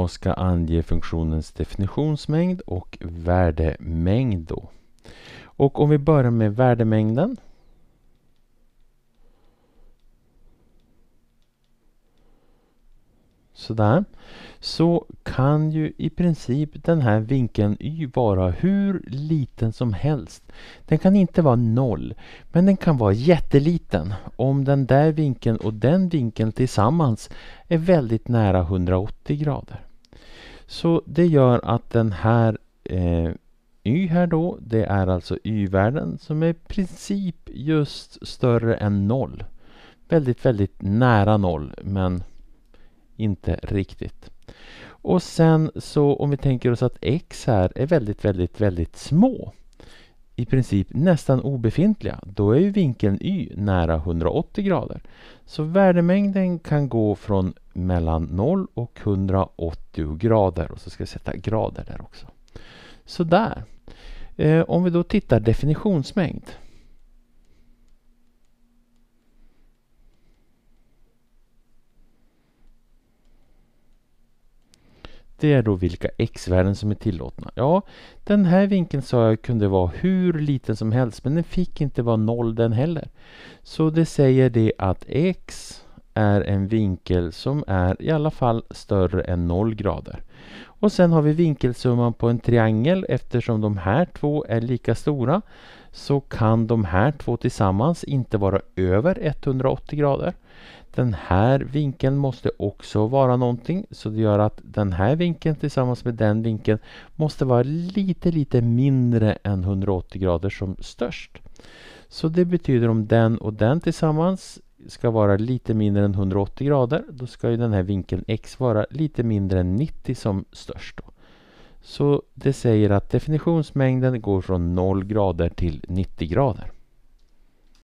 jag ska ange funktionens definitionsmängd och värdemängd. Då. Och om vi börjar med värdemängden sådär, så kan ju i princip den här vinkeln y vara hur liten som helst. Den kan inte vara noll, men den kan vara jätteliten om den där vinkeln och den vinkeln tillsammans är väldigt nära 180 grader. Så det gör att den här eh, y här då, det är alltså y-värden som är i princip just större än noll. Väldigt, väldigt nära noll, men inte riktigt. Och sen så om vi tänker oss att x här är väldigt, väldigt, väldigt små i princip nästan obefintliga, då är ju vinkeln y nära 180 grader. Så värdemängden kan gå från mellan 0 och 180 grader. Och så ska jag sätta grader där också. Sådär. Eh, om vi då tittar definitionsmängd. Det är då vilka x-värden som är tillåtna. Ja, den här vinkeln sa jag kunde vara hur liten som helst, men den fick inte vara noll den heller. Så det säger det att x är en vinkel som är i alla fall större än 0 grader. Och sen har vi vinkelsumman på en triangel eftersom de här två är lika stora så kan de här två tillsammans inte vara över 180 grader. Den här vinkeln måste också vara någonting så det gör att den här vinkeln tillsammans med den vinkeln måste vara lite lite mindre än 180 grader som störst. Så det betyder om den och den tillsammans ska vara lite mindre än 180 grader då ska ju den här vinkeln x vara lite mindre än 90 som störst. Så det säger att definitionsmängden går från 0 grader till 90 grader.